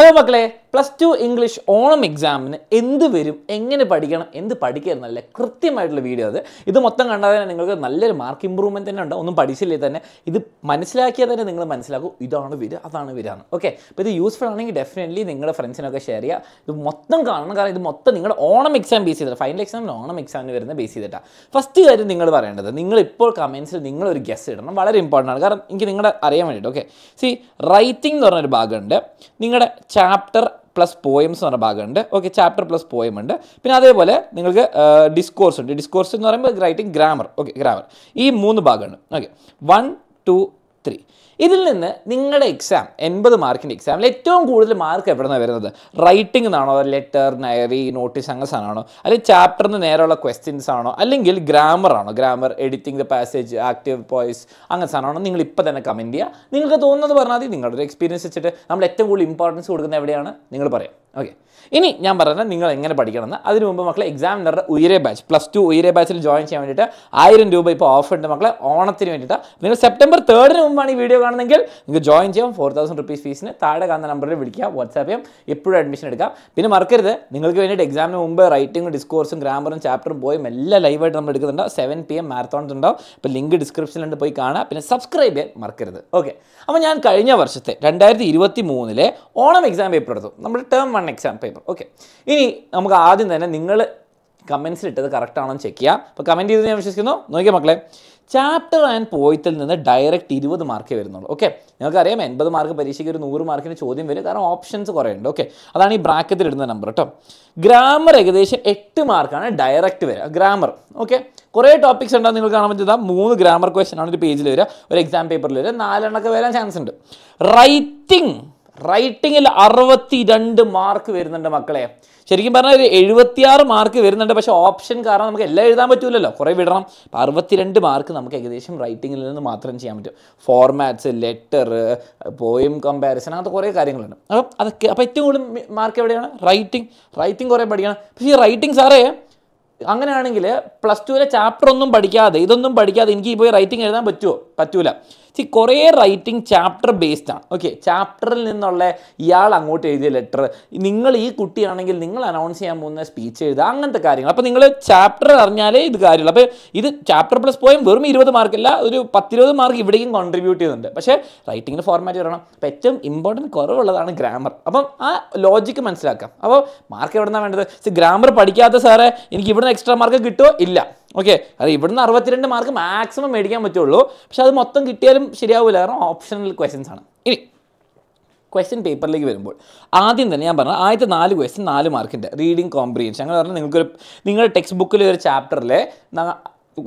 hello மக்களே plus two English Onam എക്സാമിന് എന്ത് വരും എങ്ങനെ പഠിക്കണം എന്ത് പഠിക്കരുന്നല്ല കൃത്യമായിട്ടുള്ള വീഡിയോ അത് ഇത് മൊത്തം കണ്ടാൽ തന്നെ നിങ്ങൾക്ക് നല്ലൊരു മാർക്ക് ഇമ്പ്രൂവ്മെൻറ്റ് തന്നെ ഉണ്ട് ഒന്നും പഠിച്ചില്ലേ തന്നെ ഇത് മനസ്സിലാക്കിയാൽ തന്നെ നിങ്ങൾ മനസ്സിലാക്കും ഇതാണ് വരിക അതാണ് വരിക ഓക്കെ അപ്പോൾ ഇത് യൂസ്ഫുൾ ആണെങ്കിൽ ഡെഫിനറ്റ്ലി നിങ്ങളുടെ ഫ്രണ്ട്സിനൊക്കെ ഷെയർ ചെയ്യുക ഇത് മൊത്തം കാണണം കാരണം ഇത് മൊത്തം നിങ്ങളുടെ ഓണം എക്സാം ബേസ് ചെയ്തിട്ട് ഫൈനൽ എക്സാമിന് ഓണം എക്സാമിന് വരുന്ന ബേസ് ചെയ്തിട്ടാ ഫസ്റ്റ് കാര്യം നിങ്ങൾ പറയേണ്ടത് നിങ്ങൾ ഇപ്പോൾ കമൻസിൽ നിങ്ങളൊരു ഗസ് ഇടണം വളരെ ഇമ്പോർട്ടൻ്റ് ആണ് കാരണം എനിക്ക് നിങ്ങളുടെ അറിയാൻ വേണ്ടിയിട്ട് ഓക്കെ സി റൈറ്റിംഗ് എന്ന് പറഞ്ഞൊരു ഭാഗമുണ്ട് നിങ്ങളുടെ ചാപ്റ്റർ പ്ലസ് പോയംസ് എന്ന് പറഞ്ഞ ഭാഗമുണ്ട് ഓക്കെ ചാപ്റ്റർ പ്ലസ് പോയം ഉണ്ട് പിന്നെ അതേപോലെ നിങ്ങൾക്ക് ഡിസ്കോഴ്സ് ഉണ്ട് ഡിസ്കോഴ്സ് എന്ന് പറയുമ്പോൾ റൈറ്റിംഗ് ഗ്രാമർ ഓക്കെ ഗ്രാമർ ഈ മൂന്ന് ഭാഗമാണ് ഓക്കെ വൺ ടു ത്രീ ഇതിൽ നിന്ന് നിങ്ങളുടെ എക്സാം എൺപത് മാർക്കിൻ്റെ എക്സാമിൽ ഏറ്റവും കൂടുതൽ മാർക്ക് എവിടെ നിന്നാണ് വരുന്നത് റൈറ്റിംഗ് എന്നാണോ ലെറ്റർ ഡയറി നോട്ടീസ് അങ്ങനെ സാധനമാണോ അല്ലെങ്കിൽ ചാപ്റ്ററിന് നേരെയുള്ള ക്വസ്റ്റ്യൻസ് ആണോ അല്ലെങ്കിൽ ഗ്രാമർ ആണോ grammar editing the passage active voice അങ്ങനെ സാധനമാണോ നിങ്ങൾ ഇപ്പോൾ തന്നെ കമൻറ്റ് ചെയ്യുക നിങ്ങൾക്ക് തോന്നുന്നത് പറഞ്ഞാൽ മതി നിങ്ങളുടെ ഒരു എക്സ്പീരിയൻസ് വെച്ചിട്ട് നമ്മൾ ഏറ്റവും കൂടുതൽ ഇമ്പോർട്ടൻസ് കൊടുക്കുന്നത് എവിടെയാണ് നിങ്ങൾ പറയാം ഓക്കെ ഇനി ഞാൻ പറഞ്ഞത് നിങ്ങൾ എങ്ങനെ പഠിക്കണമെന്ന് അതിന് മുമ്പ് മക്കളെ എക്സാമിനറുടെ Uyare batch plus two Uyare ബാച്ചിൽ ജോയിൻ ചെയ്യാൻ വേണ്ടിയിട്ട് ആയിരം രൂപ ഇപ്പോൾ ഓഫർ ഉണ്ട് മക്കളെ ഓണത്തിന് വേണ്ടിയിട്ട് നിങ്ങൾ സെപ്റ്റംബർ തേർഡിന് മുമ്പാണ് ഈ വീഡിയോ കാണുന്നെങ്കിൽ നിങ്ങൾക്ക് ജോയിൻ ചെയ്യാം ഫോർ തൗസൻഡ് റുപ്പീസ് ഫീസിന് താഴെ കാണുന്ന നമ്പറിൽ വിളിക്കുക വാട്സാപ്പ് ചെയ്യാം എപ്പോഴും അഡ്മിഷൻ എടുക്കാം പിന്നെ മറക്കരുത് നിങ്ങൾക്ക് വേണ്ടിയിട്ട് എക്സാമിന് മുമ്പ് റൈറ്റിംഗും ഡിസ്കോഴ്സും ഗ്രാമറും ചാപ്റ്ററും പോയും എല്ലാം ലൈവായിട്ട് നമ്മൾ എടുക്കുന്നുണ്ടോ സെവൻ പി എം മാരത്തോൺസ് ഉണ്ടാവും ഇപ്പോൾ ലിങ്ക് ഡിസ്ക്രിപ്ഷനിലുണ്ട് പോയി കാണാം പിന്നെ സബ്സ്ക്രൈബ് ചെയ്യാൻ മറക്കരുത് ഓക്കെ അപ്പോൾ ഞാൻ കഴിഞ്ഞ വർഷത്തെ രണ്ടായിരത്തി ഇരുപത്തി മൂന്നിലെ ഓണം എക്സാം പേപ്പർ എടുത്തു നമ്മുടെ term one exam paper okay ഇനി നമുക്ക് ആദ്യം തന്നെ നിങ്ങൾ കമൻസിൽ ഇട്ടത് കറക്റ്റാണോ ചെക്ക് ചെയ്യാം അപ്പോൾ കമൻറ്റ് ചെയ്ത് ഞാൻ വിശ്വസിക്കുന്നു നോക്കിയാൽ മക്കളെ ചാപ്റ്റർ ആൻഡ് പോയിത്തിൽ നിന്ന് ഡയറക്റ്റ് ഇരുപത് മാർക്കേ വരുന്നുള്ളൂ ഓക്കെ നിങ്ങൾക്കറിയാം എൺപത് മാർക്ക് പരീക്ഷയ്ക്ക് ഒരു നൂറ് മാർക്കിന് ചോദ്യം വരും കാരണം ഓപ്ഷൻസ് കുറേ ഉണ്ട് ഓക്കെ അതാണ് ഈ ബ്രാക്കറ്റിൽ ഇടുന്ന നമ്പർ കേട്ടോ ഗ്രാമർ ഏകദേശം എട്ട് മാർക്കാണ് ഡയറക്റ്റ് വരിക ഗ്രാമർ ഓക്കെ കുറേ ടോപ്പിക്സ് ഉണ്ടാകും നിങ്ങൾ കാണാൻ പറ്റുന്ന മൂന്ന് ഗ്രാമർ ക്വസ്റ്റൻ ആണ് ഒരു പേജിൽ വരിക ഒരു എക്സാം പേപ്പറിൽ വരിക നാലെണ്ണൊക്കെ വരാൻ ചാൻസ് ഉണ്ട് റൈറ്റിംഗ് റൈറ്റിങ്ങിൽ അറുപത്തി രണ്ട് മാർക്ക് വരുന്നുണ്ട് മക്കളെ ശരിക്കും പറഞ്ഞാൽ ഒരു എഴുപത്തിയാറ് മാർക്ക് വരുന്നുണ്ട് പക്ഷേ ഓപ്ഷൻ കാരണം നമുക്ക് എല്ലാം എഴുതാൻ പറ്റൂലല്ലോ കുറേ വിടണം അപ്പോൾ അറുപത്തിരണ്ട് മാർക്ക് നമുക്ക് ഏകദേശം റൈറ്റിങ്ങിൽ നിന്ന് മാത്രം ചെയ്യാൻ പറ്റും ഫോർമാറ്റ്സ് ലെറ്റർ പോയിം കമ്പാരിസൺ അങ്ങനത്തെ കുറേ കാര്യങ്ങളുണ്ട് അപ്പോൾ അതൊക്കെ അപ്പോൾ ഏറ്റവും കൂടുതൽ മാർക്ക് എവിടെയാണ് റൈറ്റിംഗ് റൈറ്റിംഗ് കുറേ പഠിക്കണം പക്ഷേ ഈ റൈറ്റിംഗ് സാറേ അങ്ങനെയാണെങ്കിൽ പ്ലസ് ടുവിലെ ചാപ്റ്റർ ഒന്നും പഠിക്കാതെ ഇതൊന്നും പഠിക്കാതെ എനിക്ക് പോയി റൈറ്റിംഗ് എഴുതാൻ പറ്റുമോ പറ്റൂല സി കുറേ റൈറ്റിംഗ് ചാപ്റ്റർ ബേസ്ഡ് ആണ് ഓക്കെ ചാപ്റ്ററിൽ നിന്നുള്ള ഇയാൾ അങ്ങോട്ട് എഴുതിയ ലെറ്റർ നിങ്ങൾ ഈ കുട്ടിയാണെങ്കിൽ നിങ്ങൾ അനൗൺസ് ചെയ്യാൻ പോകുന്ന സ്പീച്ച് എഴുതുക അങ്ങനത്തെ കാര്യങ്ങൾ അപ്പോൾ നിങ്ങൾ ചാപ്റ്റർ അറിഞ്ഞാലേ ഇത് കാര്യമുള്ളൂ അപ്പോൾ ഇത് ചാപ്റ്റർ പ്ലസ് പോയും വെറും ഇരുപത് മാർക്കില്ല ഒരു പത്തിരുപത് മാർക്ക് ഇവിടെയും കോൺട്രിബ്യൂട്ട് ചെയ്യുന്നുണ്ട് പക്ഷേ റൈറ്റിങ്ങിൻ്റെ ഫോർമാറ്റ് വരണം അപ്പോൾ ഏറ്റവും ഇമ്പോർട്ടൻറ്റ് കുറവുള്ളതാണ് ഗ്രാമർ അപ്പം ആ ലോജിക്ക് മനസ്സിലാക്കാം അപ്പോൾ മാർക്ക് എവിടെ നിന്നാണ് വേണ്ടത് ഗ്രാമർ പഠിക്കാത്ത സാറേ എനിക്ക് ഇവിടുന്ന് എക്സ്ട്രാ മാർക്ക് കിട്ടുമോ ഇല്ല ഓക്കെ അത് ഇവിടുന്ന് അറുപത്തിരണ്ട് മാർക്ക് മാക്സിമം മേടിക്കാൻ പറ്റുള്ളൂ പക്ഷെ അത് മൊത്തം കിട്ടിയാലും ശരിയാവില്ല കാരണം ഓപ്ഷണൽ ക്വസ്റ്റ്യൻസ് ആണ് ഇനി ക്വസ്റ്റ്യൻ പേപ്പറിലേക്ക് വരുമ്പോൾ ആദ്യം തന്നെ ഞാൻ പറഞ്ഞ ആദ്യത്തെ നാല് ക്വസ്റ്റ്യൻ നാല് മാർക്കിൻ്റെ റീഡിങ് കോംപ്രിയൻഷൻ അങ്ങനെ പറഞ്ഞാൽ നിങ്ങൾക്കൊരു നിങ്ങളുടെ ടെക്സ്റ്റ് ബുക്കിലെ ഒരു ചാപ്റ്ററിലെ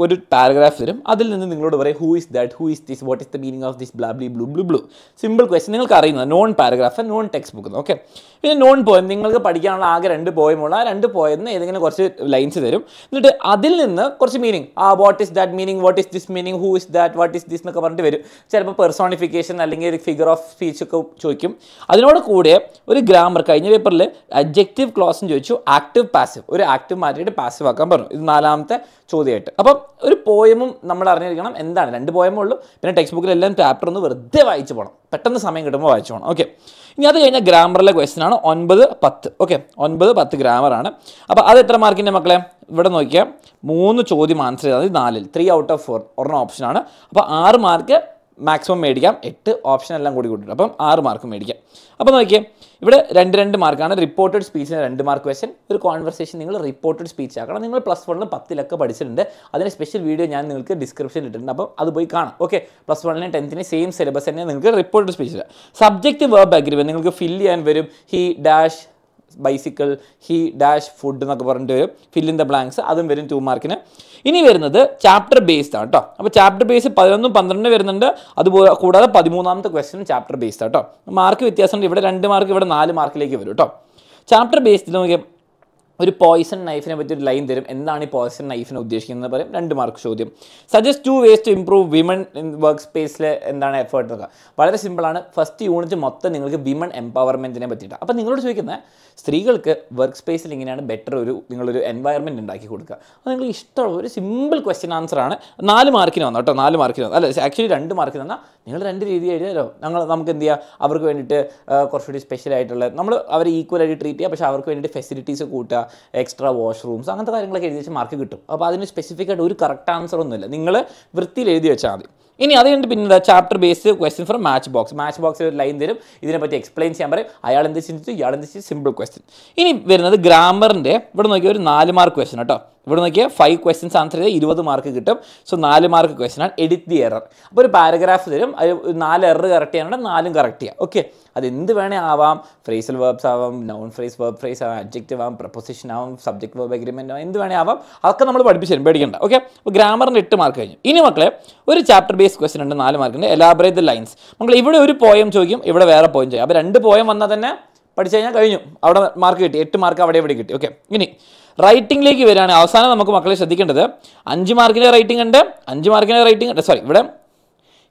ഒരു പാരഗ്രാഫ് തരും അതിൽ നിന്ന് നിങ്ങളോട് പറയും who is that who is this what is the meaning of this ബ്ലാബ്ലി ബ്ലൂ ബ്ലൂ ബ്ലൂ സിമ്പിൾ ക്വസ്റ്റ്യൻ നിങ്ങൾക്ക് അറിയുന്നത് non paragraph non text book okay പിന്നെ നോൺ പോയം നിങ്ങൾക്ക് പഠിക്കാനുള്ള ആകെ രണ്ട് പോയമുള്ള ആ രണ്ട് പോയെന്ന് ഏതെങ്കിലും കുറച്ച് ലൈൻസ് തരും എന്നിട്ട് അതിൽ നിന്ന് കുറച്ച് മീനിങ് ആ what is that meaning what is this meaning who is that what is this എന്നൊക്കെ പറഞ്ഞിട്ട് വരും ചിലപ്പോൾ പെർസോണിഫിക്കേഷൻ അല്ലെങ്കിൽ ഒരു ഫിഗർ ഓഫ് സ്പീച്ച് ഒക്കെ ചോദിക്കും അതിനോട് കൂടെ ഒരു ഗ്രാമർ കഴിഞ്ഞ പേപ്പറിൽ അഡ്ജക്റ്റീവ് ക്ലോസും ചോദിച്ചു ആക്റ്റീവ് പാസീവ് ഒരു ആക്റ്റീവ് മാറ്റിയിട്ട് പാസീവ് ആക്കാൻ പറഞ്ഞു ഇത് നാലാമത്തെ ചോദ്യമായിട്ട് അപ്പം ഒരു പോയമും നമ്മൾ അറിഞ്ഞിരിക്കണം എന്താണ് രണ്ട് പോയമേ ഉള്ളൂ പിന്നെ ടെക്സ്റ്റ് എല്ലാം ചാപ്റ്റർ ഒന്ന് വെറുതെ വായിച്ചു പോകണം പെട്ടെന്ന് സമയം കിട്ടുമ്പോൾ വായിച്ചു പോകണം ഓക്കെ ഇനി അത് കഴിഞ്ഞാൽ ഗ്രാമറിലെ ക്വസ്റ്റ്യൻ ആണ് ഒൻപത് പത്ത് ഓക്കെ ഒൻപത് പത്ത് ഗ്രാമറാണ് അപ്പോൾ അത് എത്ര മാർക്കിൻ്റെ മക്കളെ ഇവിടെ നോക്കിയാൽ മൂന്ന് ചോദ്യം ആൻസർ ചെയ്താൽ നാലിൽ ത്രീ ഔട്ട് ഓഫ് ഫോർ ഒരെണ്ണം ഓപ്ഷനാണ് അപ്പോൾ ആറ് മാർക്ക് മാക്സിമം മേടിക്കാം എട്ട് ഓപ്ഷൻ എല്ലാം കൂടി കൂട്ടിയിട്ട് അപ്പം ആറ് മാർക്ക് മേടിക്കാം അപ്പോൾ നോക്കിയാൽ ഇവിടെ രണ്ട് രണ്ട് മാർക്കാണ് റിപ്പോർട്ടഡ് സ്പീച്ചിന് രണ്ട് മാർക്ക് വെച്ചൻ ഒരു കോൺവെർസേഷൻ നിങ്ങൾ റിപ്പോർട്ടഡ് സ്പീച്ച് ആക്കണം നിങ്ങൾ പ്ലസ് വണ്ണിൽ പത്തിലൊക്കെ പഠിച്ചിട്ടുണ്ട് അതിന് സ്പെഷ്യൽ വീഡിയോ ഞാൻ നിങ്ങൾക്ക് ഡിസ്ക്രിപ്ഷനിൽ ഇട്ടിട്ടുണ്ട് അപ്പം അത് പോയി കാണാം ഓക്കെ പ്ലസ് വണ്ണിന് ടെൻത്തിന് സെയിം സിലബസ് തന്നെ നിങ്ങൾക്ക് റിപ്പോർട്ടഡ് സ്പീച്ചില്ല സബ്ജക്റ്റ് വേർബ് അഗ്രിമെൻറ്റ് നിങ്ങൾക്ക് ഫില്ല് ചെയ്യാൻ വരും he dash bicycle he dash food എന്നൊക്കെ പറഞ്ഞിട്ട് വരും ഫിൽ ഇൻ ദ ബ്ലാങ്ക്സ് അതും വരും ടു മാർക്കിന് ഇനി വരുന്നത് ചാപ്റ്റർ ബേസ്ഡ് ആണ് കേട്ടോ അപ്പോൾ ചാപ്റ്റർ ബേസ് പതിനൊന്നും പന്ത്രണ്ട് വരുന്നുണ്ട് അതുപോലെ കൂടാതെ പതിമൂന്നാമത്തെ ക്വസ്റ്റ്യനും ചാപ്റ്റർ ബേസ്ഡ് ആട്ടോ മാർക്ക് വ്യത്യാസമുണ്ട് ഇവിടെ രണ്ട് മാർക്ക് ഇവിടെ നാല് മാർക്കിലേക്ക് വരും കേട്ടോ ചാപ്റ്റർ ബേസ്ഡിൽ നോക്കിയാൽ ഒരു പോയിസൺ നൈഫിനെ പറ്റി ഒരു ലൈൻ തരും എന്താണ് ഈ പോയിസൺ നൈഫിനെ ഉദ്ദേശിക്കുന്നത് പറയും രണ്ട് മാർക്ക് ചോദ്യം suggest two ways to improve women work സ്പേസിൽ എന്താണ് എഫേർട്ട് എന്നൊക്കെ വളരെ സിമ്പിളാണ് ഫസ്റ്റ് യൂണിറ്റ് മൊത്തം നിങ്ങൾക്ക് വിമൺ എംപവർമെൻറ്റിനെ പറ്റിയിട്ട് അപ്പോൾ നിങ്ങളോട് ചോദിക്കുന്നത് സ്ത്രീകൾക്ക് വർക്ക് സ്പേസിൽ ഇങ്ങനെയാണ് ബെറ്റർ ഒരു നിങ്ങളൊരു എൻവയർമെൻറ്റ് ഉണ്ടാക്കി കൊടുക്കുക അപ്പോൾ നിങ്ങൾ ഇഷ്ടമുള്ള ഒരു സിമ്പിൾ ക്വസ്റ്റ്യൻ ആൻസർ ആണ് നാല് മാർക്കിന് വന്നു കേട്ടോ നാല് മാർക്കിന് വന്നു അല്ല ആക്ച്വലി രണ്ട് മാർക്കിന് വന്നാൽ നിങ്ങൾ രണ്ട് രീതി എഴുതിയാലോ ഞങ്ങൾ നമുക്ക് എന്ത് ചെയ്യുക അവർക്ക് വേണ്ടിയിട്ട് കുറച്ചുകൂടി സ്പെഷ്യൽ ആയിട്ടുള്ള നമ്മൾ അവരെ ഈക്വലായിട്ട് ട്രീറ്റ് ചെയ്യുക പക്ഷേ അവർക്ക് വേണ്ടിയിട്ട് ഫെസിലിറ്റീസ് കൂട്ടുക എക്സ്ട്രാ വാഷ്റൂംസ് അങ്ങനത്തെ കാര്യങ്ങളൊക്കെ എഴുതി വെച്ചാൽ മാർക്ക് കിട്ടും അപ്പോൾ അതിന് സ്പെസിഫിക് ആയിട്ട് ഒരു കറക്റ്റ് ആൻസർ ഒന്നുമില്ല നിങ്ങൾ വൃത്തിയിൽ എഴുതി വെച്ചാൽ മതി ഇനി അത് കണ്ട് പിന്നെ chapter base question from match box match box ഒരു ലൈൻ തരും ഇതിനെപ്പറ്റി എക്സ്പ്ലെയിൻ ചെയ്യാൻ പറയും അയാൾ എന്ത് ചിന്തിച്ചു ഇയാൾ എന്ത് ചിന്തിച്ചു സിമ്പിൾ ക്വസ്റ്റ്യൻ ഇനി വരുന്നത് ഗ്രാമറിൻ്റെ ഇവിടെ നോക്കിയാൽ ഒരു നാല് മാർക്ക് ക്വസ്റ്റ്യൻ കേട്ടോ ഇവിടെ നോക്കിയാൽ ഫൈവ് ക്വസ്റ്റ്യൻസ് ആൻസർ ചെയ്താൽ ഇരുപത് മാർക്ക് കിട്ടും സോ നാല് മാർക്ക് ക്വസ്റ്റ്യൻ ആണ് എഡിറ്റ് ദി എറർ അപ്പോൾ ഒരു പാരഗ്രാഫ് തരും അത് നാല് എറർ കറക്റ്റ് ചെയ്യാനുണ്ട് നാലും കറക്റ്റ് ചെയ്യാം ഓക്കെ അത് എന്ത് വേണേ ആവാം ഫ്രേസൽ വേർബ്സ് ആവാം നോൺ ഫ്രേസ് വേർബ് ഫ്രേസ് ആവാം അബ്ജക്റ്റീവ് ആവാം പ്രൊപ്പോസിഷൻ ആവാം സബ്ജക്ട് വേർബ് അഗ്രിമെൻ്റ് ആവാം എന്ത് വേണേ ആവാം അതൊക്കെ നമ്മൾ പഠിപ്പിച്ചു തരും പേടിക്കണ്ട ഓക്കെ അപ്പോൾ ഗ്രാമറിന് എട്ട് മാർക്ക് കഴിഞ്ഞു ഇനി മക്കളെ ഒരു ചാപ്റ്റർ ബേസ് ക്വസ്റ്റ്യൻ ഉണ്ട് നാല് മാർക്കുണ്ട് എലാബറേറ്റ് ദ ലൈൻസ് മക്കളെ ഇവിടെ ഒരു പോയം ചോദിക്കും ഇവിടെ വേറെ പോയം ചോദിക്കും അപ്പോൾ രണ്ട് പോയം വന്നാൽ തന്നെ പഠിച്ചു കഴിഞ്ഞാൽ കഴിഞ്ഞു അവിടെ മാർക്ക് കിട്ടി എട്ട് മാർക്ക് അവിടെ ഇവിടെ കിട്ടി ഓക്കെ ഇനി റൈറ്റിംഗിലേക്ക് വരികയാണ് അവസാനം നമുക്ക് മക്കളെ ശ്രദ്ധിക്കേണ്ടത് അഞ്ച് മാർക്കിൻ്റെ റൈറ്റിംഗ് ഉണ്ട് അഞ്ച് മാർക്കിൻ്റെ റൈറ്റിംഗ് ഉണ്ട് സോറി ഇവിടെ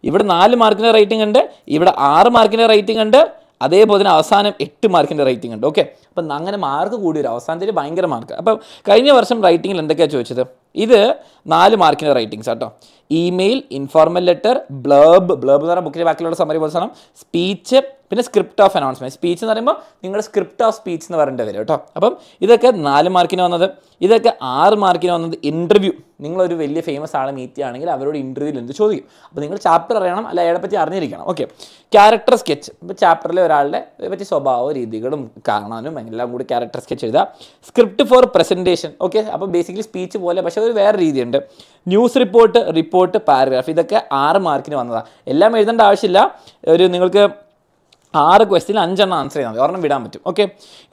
ഇവിടെ നാല് മാർക്കിൻ്റെ റൈറ്റിംഗ് ഉണ്ട് ഇവിടെ ആറ് മാർക്കിൻ്റെ റൈറ്റിംഗ് ഉണ്ട് അതേപോലെ തന്നെ അവസാനം എട്ട് മാർക്കിൻ്റെ റൈറ്റിംഗ് ഉണ്ട് ഓക്കെ അപ്പം അങ്ങനെ മാർക്ക് കൂടി ഒരു അവസാനത്തിൽ ഭയങ്കര മാർക്ക് അപ്പം കഴിഞ്ഞ വർഷം റൈറ്റിംഗിൽ എന്തൊക്കെയാണ് ചോദിച്ചത് ഇത് നാല് മാർക്കിൻ്റെ റൈറ്റിംഗ്സ് കേട്ടോ email informal letter blurb blurb എന്ന് പറഞ്ഞാൽ ബുക്കിൻ്റെ ബാക്കിലുള്ള സമയം സ്പീച്ച് പിന്നെ സ്ക്രിപ്റ്റ് ഓഫ് അനൗൺസ്മെൻറ്റ് സ്പീച്ച് എന്ന് പറയുമ്പോൾ നിങ്ങളുടെ സ്ക്രിപ്റ്റ് ഓഫ് സ്പീച്ച് എന്ന് പറയേണ്ടി വരും കേട്ടോ അപ്പം ഇതൊക്കെ നാല് മാർക്കിന് വന്നത് ഇതൊക്കെ ആറ് മാർക്കിന് വന്നത് ഇൻ്റർവ്യൂ നിങ്ങളൊരു വലിയ ഫേമസ് ആളെ മീറ്റ് ചെയ്യുകയാണെങ്കിൽ അവരോട് ഇൻ്റർവ്യൂവിൽ എന്ത് ചോദിക്കും അപ്പോൾ നിങ്ങൾ ചാപ്റ്റർ അറിയണം അല്ല അയാളെ പറ്റി അറിഞ്ഞിരിക്കണം ഓക്കെ ക്യാരക്ടർ സ്കെച്ച് ഇപ്പോൾ ചാപ്റ്ററിലെ ഒരാളുടെ പറ്റി സ്വഭാവ രീതികളും കാണാനും എല്ലാം കൂടി ക്യാരക്ടർ സ്കെച്ച് എഴുതാം സ്ക്രിപ്റ്റ് ഫോർ പ്രസൻറ്റേഷൻ ഓക്കെ അപ്പോൾ ബേസിക്കലി സ്പീച്ച് പോലെ പക്ഷേ ഒരു വേറെ രീതിയുണ്ട് ന്യൂസ് റിപ്പോർട്ട് റിപ്പോർട്ട് പാരഗ്രാഫ് ഇതൊക്കെ ആറ് മാർക്കിന് വന്നതാണ് എല്ലാം എഴുതേണ്ട ആവശ്യമില്ല ഒരു നിങ്ങൾക്ക് ആറ് ക്വസ്റ്റിന് അഞ്ചെണ്ണം ആൻസർ ചെയ്താൽ മതി ഒരെണ്ണം വിടാൻ പറ്റും ഓക്കെ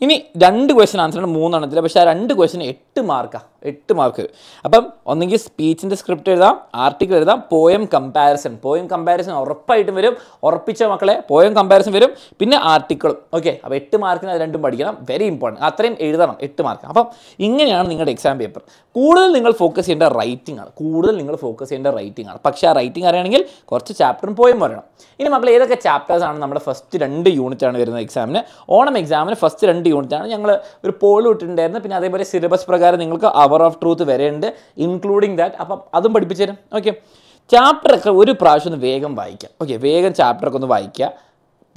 ഇനി രണ്ട് ക്വസ്റ്റിന് ആൻസർ ആണ് മൂന്നെണ്ണത്തിൽ പക്ഷേ ആ രണ്ട് ക്വസ്റ്റിന് എട്ട് മാർക്കാണ് എട്ട് മാർക്ക് അപ്പം ഒന്നെങ്കിൽ സ്പീച്ചിൻ്റെ സ്ക്രിപ്റ്റ് എഴുതാം ആർട്ടിക്കിൾ എഴുതാം പോയം കമ്പാരിസൺ പോയം കമ്പാരിസൺ ഉറപ്പായിട്ടും വരും ഉറപ്പിച്ച മക്കളെ പോയം കമ്പാരിസൺ വരും പിന്നെ ആർട്ടിക്കിളും ഓക്കെ അപ്പോൾ എട്ട് മാർക്കിന് അത് രണ്ടും പഠിക്കണം വെരി ഇമ്പോർട്ടൻറ്റ് അത്രയും എഴുതണം എട്ട് മാർക്ക് അപ്പം ഇങ്ങനെയാണ് നിങ്ങളുടെ എക്സാം പേപ്പർ കൂടുതൽ നിങ്ങൾ ഫോക്കസ് ചെയ്യേണ്ട റൈറ്റിംഗ് ആണ് കൂടുതൽ നിങ്ങൾ ഫോക്കസ് ചെയ്യേണ്ട റൈറ്റിംഗ് ആണ് പക്ഷേ ആ റൈറ്റിംഗ് അറിയണമെങ്കിൽ കുറച്ച് ചാപ്റ്ററും പോയും വരണം ഇനി മക്കൾ ഏതൊക്കെ ചാപ്റ്റേഴ്സ് ആണ് നമ്മുടെ ഫസ്റ്റ് രണ്ട് യൂണിറ്റ് ആണ് വരുന്നത് എക്സാമിന് ഓണം എക്സാമിന് ഫസ്റ്റ് രണ്ട് യൂണിറ്റ് ആണ് ഞങ്ങൾ ഒരു പോൾ ഇട്ടിട്ടുണ്ടായിരുന്നു പിന്നെ അതേപോലെ സിലബസ് പ്രകാരം നിങ്ങൾക്ക് പവർ ഓഫ് ട്രൂത്ത് വരെയുണ്ട് ഇൻക്ലൂഡിങ് ദാറ്റ് അപ്പം അതും പഠിപ്പിച്ചു തരും ഓക്കെ ചാപ്റ്ററൊക്കെ ഒരു പ്രാവശ്യം ഒന്ന് വേഗം വായിക്കാം ഓക്കെ വേഗം ചാപ്റ്ററൊക്കെ ഒന്ന് വായിക്കുക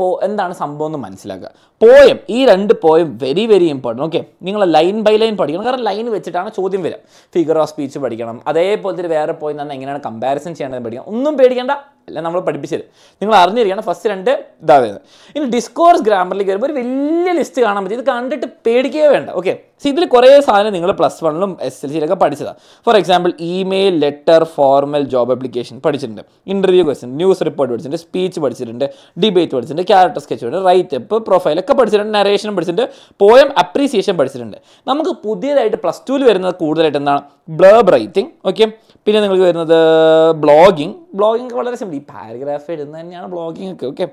പോ എന്താണ് സംഭവം എന്ന് മനസ്സിലാക്കുക പോയം ഈ രണ്ട് poem very very important okay നിങ്ങൾ ലൈൻ ബൈ ലൈൻ പഠിക്കണം കാരണം ലൈൻ വെച്ചിട്ടാണ് ചോദ്യം വരിക ഫിഗർ ഓഫ് സ്പീച്ച് പഠിക്കണം അതേപോലെ തന്നെ വേറെ പോയിന്റ് എങ്ങനെയാണ് കമ്പാരിസൺ ചെയ്യേണ്ടത് പഠിക്കണം ഒന്നും പേടിക്കേണ്ട അല്ല നമ്മൾ പഠിപ്പിച്ചത് നിങ്ങൾ അറിഞ്ഞിരിക്കണം ഫസ്റ്റ് രണ്ട് ഇതാവുന്നത് ഇനി ഡിസ്കോഴ്സ് ഗ്രാമറിലേക്ക് വരുമ്പോൾ ഒരു വലിയ ലിസ്റ്റ് കാണാൻ പറ്റും ഇത് കണ്ടിട്ട് പേടിക്കുകയോ വേണ്ട ഓക്കെ സി ഇതിൽ കുറേ സാധനം നിങ്ങൾ പ്ലസ് വണ്ണിലും എസ് എൽ സിയിലൊക്കെ പഠിച്ചതാണ് for example email letter formal job application പഠിച്ചിട്ടുണ്ട് ഇൻ്റർവ്യൂ ക്വസ്റ്റൻ ന്യൂസ് റിപ്പോർട്ട് പഠിച്ചിട്ടുണ്ട് സ്പീച്ച് പഠിച്ചിട്ടുണ്ട് ഡിബേറ്റ് പഠിച്ചിട്ടുണ്ട് ക്യാരക്ടർ സ്കെച്ച് പഠിച്ചിട്ടുണ്ട് റൈറ്റ് അപ്പ് പ്രൊഫൈലൊക്കെ പഠിച്ചിട്ടുണ്ട് നരേഷനും പഠിച്ചിട്ടുണ്ട് പോയം അപ്രീസിയേഷൻ പഠിച്ചിട്ടുണ്ട് നമുക്ക് പുതിയതായിട്ട് പ്ലസ് ടുവിൽ വരുന്നത് കൂടുതലായിട്ട് എന്താണ് ബ്ലബ് റൈറ്റിംഗ് ഓക്കെ പിന്നെ നിങ്ങൾക്ക് വരുന്നത് ബ്ലോഗിങ് ബ്ലോഗിംഗ് വളരെ സിമ്പിൾ ഈ പാരഗ്രാഫ് എഴുതുന്നത് തന്നെയാണ് ബ്ലോഗിംഗ് ഒക്കെ okay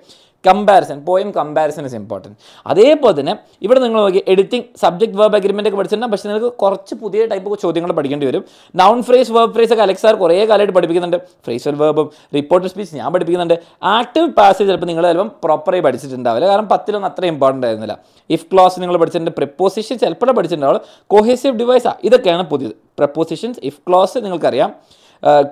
comparison poem comparison is important അതേപോലെ തന്നെ ഇവിടെ നിങ്ങൾ നോക്കി എഡിറ്റിംഗ് സബ്ജക്ട് വേർബ് അഗ്രിമെൻ്റ് ഒക്കെ പഠിച്ചിട്ടുണ്ടെങ്കിൽ പക്ഷേ നിങ്ങൾക്ക് കുറച്ച് പുതിയ ടൈപ്പ് ചോദ്യങ്ങൾ പഠിക്കേണ്ടി വരും നൗൺ ഫ്രേസ് വേർബ് ഫ്രേസ് ഒക്കെ അലക്സാർ കുറേ കാലമായിട്ട് പഠിപ്പിക്കുന്നുണ്ട് ഫ്രേസൽ വേർബും റിപ്പോർട്ട് സ്പീച്ച് ഞാൻ പഠിപ്പിക്കുന്നുണ്ട് ആക്റ്റീവ് പാസേജ് ചിലപ്പോൾ നിങ്ങൾ ചിലപ്പം പ്രോപ്പറായി പഠിച്ചിട്ടുണ്ടാവില്ല കാരണം പത്തിലൊന്നും അത്ര ഇമ്പോർട്ടൻ്റ് ആയിരുന്നില്ല ഇഫ് ക്ലോസ് നിങ്ങൾ പഠിച്ചിട്ടുണ്ട് പ്രിപ്പോസിഷൻ ചിലപ്പോഴേ പഠിച്ചിട്ടുണ്ടാവുള്ളൂ കൊഹേസീവ് ഡിവൈസാണ് ഇതൊക്കെയാണ് പുതിയത് പ്രപ്പോസിഷൻസ് ഇഫ് ക്ലോസ് നിങ്ങൾക്കറിയാം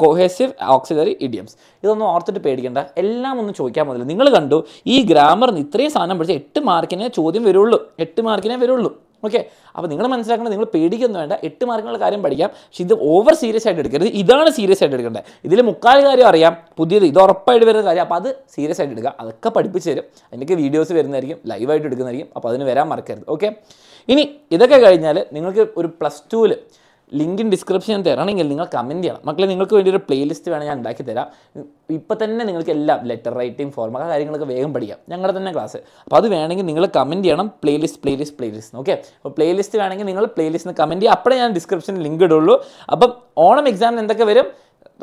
കൊഹേസീവ് ഓക്സിലറി ഇഡിയംസ് ഇതൊന്നും ഓർത്തിട്ട് പേടിക്കേണ്ട എല്ലാം ഒന്നും ചോദിക്കാൻ പോകുന്നില്ല നിങ്ങൾ കണ്ടു ഈ ഗ്രാമറിന് ഇത്രയും സാധനം പഠിച്ച എട്ട് മാർക്കിനെ ചോദ്യം വരുള്ളൂ എട്ട് മാർക്കിനെ വരുള്ളൂ ഓക്കെ അപ്പോൾ നിങ്ങൾ മനസ്സിലാക്കേണ്ടത് നിങ്ങൾ പേടിക്കൊന്നും വേണ്ട എട്ട് മാർക്കുള്ള കാര്യം പഠിക്കാം പക്ഷെ ഇത് ഓവർ സീരിയസ് ആയിട്ട് എടുക്കരുത് ഇതാണ് സീരിയസ് ആയിട്ട് എടുക്കേണ്ടത് ഇതിൽ മുക്കാൽ കാര്യം അറിയാം പുതിയത് ഇത് ഉറപ്പായിട്ട് വരുന്ന കാര്യം അപ്പോൾ അത് സീരിയസ് ആയിട്ട് എടുക്കുക അതൊക്കെ പഠിപ്പിച്ച് തരും അതിൻ്റെയൊക്കെ വീഡിയോസ് വരുന്നതായിരിക്കും ലൈവായിട്ട് എടുക്കുന്നതായിരിക്കും അപ്പോൾ അതിന് വരാൻ മറക്കരുത് ഓക്കെ ഇനി ഇതൊക്കെ കഴിഞ്ഞാൽ നിങ്ങൾക്ക് ഒരു പ്ലസ് ടുവിൽ ലിങ്കിൻ ഡിസ്ക്രിപ്ഷൻ തരണമെങ്കിൽ നിങ്ങൾ കമൻറ്റ് ചെയ്യണം മക്കളെ നിങ്ങൾക്ക് വേണ്ടി ഒരു പ്ലേലിസ്റ്റ് വേണം ഞാൻ ഉണ്ടാക്കി തരാം ഇപ്പം തന്നെ നിങ്ങൾക്ക് എല്ലാം ലെറ്റർ റൈറ്റിംഗ് ഫോർമ കാര്യങ്ങളൊക്കെ വേഗം പഠിക്കാം ഞങ്ങളുടെ തന്നെ ക്ലാസ് അപ്പോൾ അത് വേണമെങ്കിൽ നിങ്ങൾ കമൻറ്റ് ചെയ്യണം പ്ലേലിസ്റ്റ് പ്ലേലിസ്റ്റ് പ്ലേലിസ്റ്റ് ഓക്കെ അപ്പോൾ പ്ലേലിസ്റ്റ് വേണമെങ്കിൽ നിങ്ങൾ പ്ലേലിസ്റ്റിന് കമൻറ്റ് ചെയ്യുക അപ്പോഴേ ഞാൻ ഡിസ്ക്രിപ്ഷനിൽ ലിങ്ക് ഇടുള്ളൂ അപ്പം ഓണം എക്സാമിന് എന്തൊക്കെ വരും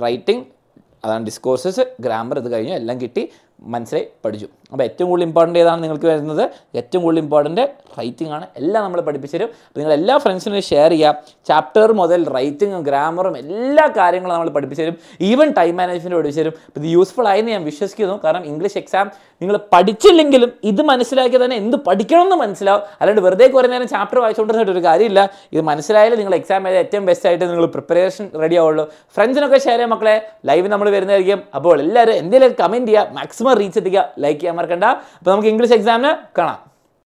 റൈറ്റിംഗ് അതാണ് ഡിസ്കോഴ്സസ് ഗ്രാമർ ഇത് കഴിഞ്ഞു എല്ലാം കിട്ടി മനസ്സിലായി പഠിച്ചു അപ്പോൾ ഏറ്റവും കൂടുതൽ ഇമ്പോർട്ടൻ്റ് ഏതാണ് നിങ്ങൾക്ക് വരുന്നത് ഏറ്റവും കൂടുതൽ ഇമ്പോർട്ടൻ്റ് റൈറ്റിംഗ് ആണ് എല്ലാം നമ്മൾ പഠിപ്പിച്ചു അപ്പോൾ നിങ്ങൾ എല്ലാ ഫ്രണ്ട്സിനും ഷെയർ ചെയ്യുക ചാപ്റ്റർ മുതൽ റൈറ്റിങ്ങും ഗ്രാമറും എല്ലാ കാര്യങ്ങളും നമ്മൾ പഠിപ്പിച്ചുതരും ഈവൻ ടൈം മാനേജ്മെൻറ്റ് പഠിപ്പിച്ചുതരും അപ്പോൾ ഇത് യൂസ്ഫുൾ ആയെന്ന് ഞാൻ വിശ്വസിക്കുന്നു കാരണം ഇംഗ്ലീഷ് എക്സാം നിങ്ങൾ പഠിച്ചില്ലെങ്കിലും ഇത് മനസ്സിലാക്കി തന്നെ എന്ത് പഠിക്കണമെന്ന് മനസ്സിലാവും അല്ലാണ്ട് വെറുതെ കുറേ നേരം ചാപ്റ്റർ വായിച്ചുകൊണ്ടിരുന്നിട്ട് ഒരു കാര്യമില്ല ഇത് മനസ്സിലായാലും നിങ്ങൾ എക്സാം എഴുതാൻ ഏറ്റവും ബെസ്റ്റ് ആയിട്ട് നിങ്ങൾ പ്രിപ്പറേഷൻ റെഡി ആവുള്ളൂ ഫ്രണ്ട്സിനൊക്കെ ഷെയർ ചെയ്യാം മക്കളെ ലൈവ് നമ്മൾ വരുന്നതായിരിക്കും അപ്പോൾ എല്ലാവരും എന്തെങ്കിലും കമൻറ്റ് ചെയ്യുക മാക്സിമം മാക്സിമം റീച്ച് എത്തിക്കുക ലൈക്ക് ചെയ്യാൻ മറക്കണ്ട അപ്പോൾ നമുക്ക് ഇംഗ്ലീഷ് എക്സാമിന് കാണാം